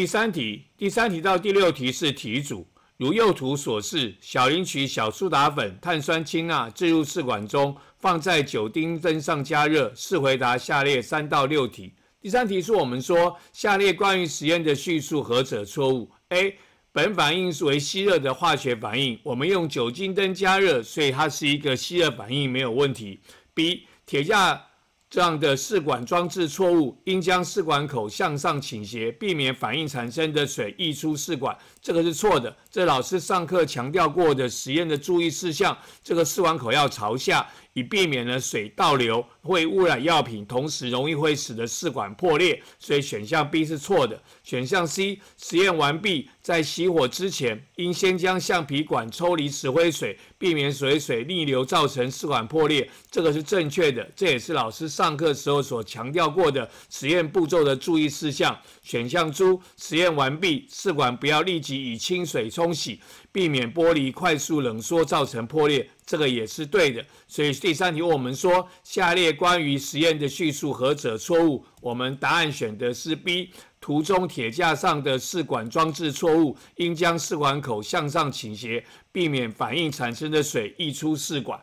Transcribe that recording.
第三题、第三题到第六题是题组，如右图所示，小林取小苏打粉、碳酸氢钠置入试管中，放在酒精灯上加热。试回答下列三到六题。第三题是我们说下列关于实验的叙述何者错误？A. 本反应为吸热的化学反应，我们用酒精灯加热，所以它是一个吸热反应，没有问题。B. 铁架这样的试管装置错误，应将试管口向上倾斜，避免反应产生的水溢出试管。这个是错的，这老师上课强调过的实验的注意事项，这个试管口要朝下。以避免了水倒流会污染药品，同时容易会使得试管破裂，所以选项 B 是错的。选项 C，实验完毕在熄火之前，应先将橡皮管抽离石灰水，避免水水逆流造成试管破裂，这个是正确的，这也是老师上课时候所强调过的实验步骤的注意事项。选项 D，实验完毕试管不要立即以清水冲洗，避免玻璃快速冷缩造成破裂。这个也是对的，所以第三题我们说下列关于实验的叙述何者错误？我们答案选的是 B，图中铁架上的试管装置错误，应将试管口向上倾斜，避免反应产生的水溢出试管。